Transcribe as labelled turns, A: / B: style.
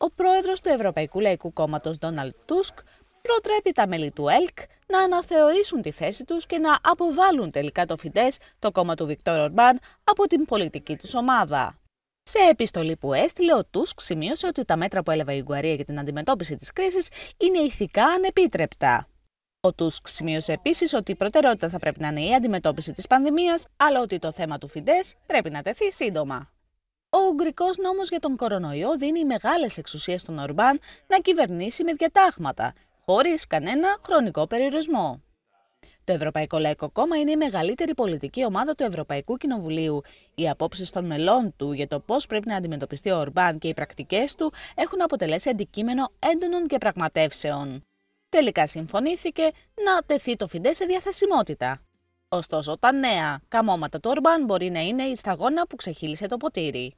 A: ο πρόεδρος του Ευρωπαϊκού Λαϊκού Κόμματος Ντόναλτ Τούσκ προτρέπει τα μέλη του ΕΛΚ να αναθεωρήσουν τη θέση τους και να αποβάλουν τελικά το Φιντές, το κόμμα του Βικτόρ Ορμπάν, από την πολιτική τους ομάδα. Σε επιστολή που έστειλε, ο Τούσκ σημείωσε ότι τα μέτρα που έλαβε η Ουγγαρία για την αντιμετώπιση της κρίσης είναι ηθικά ανεπίτρεπτα. Ο Τούσκ σημείωσε επίσης ότι η προτεραιότητα θα πρέπει να είναι η αντιμετώπιση της πανδημίας, αλλά ότι το θέμα του Φιντέ πρέπει να τεθεί σύντομα ο Ουγγρικός νόμος για τον κορονοϊό δίνει μεγάλες εξουσίες στον Ορμπάν να κυβερνήσει με διατάγματα, χωρίς κανένα χρονικό περιορισμό. Το Ευρωπαϊκό Λαϊκό Κόμμα είναι η μεγαλύτερη πολιτική ομάδα του Ευρωπαϊκού Κοινοβουλίου. Οι απόψεις των μελών του για το πώς πρέπει να αντιμετωπιστεί ο Ορμπάν και οι πρακτικές του έχουν αποτελέσει αντικείμενο έντονων διαπραγματεύσεων. Τελικά συμφωνήθηκε να τεθεί το Φιντέ σε διαθεσιμότητα. Ωστόσο, τα νέα καμώματα του Ορμπάν μπορεί να είναι η σταγόνα που ξεχύλισε το ποτήρι.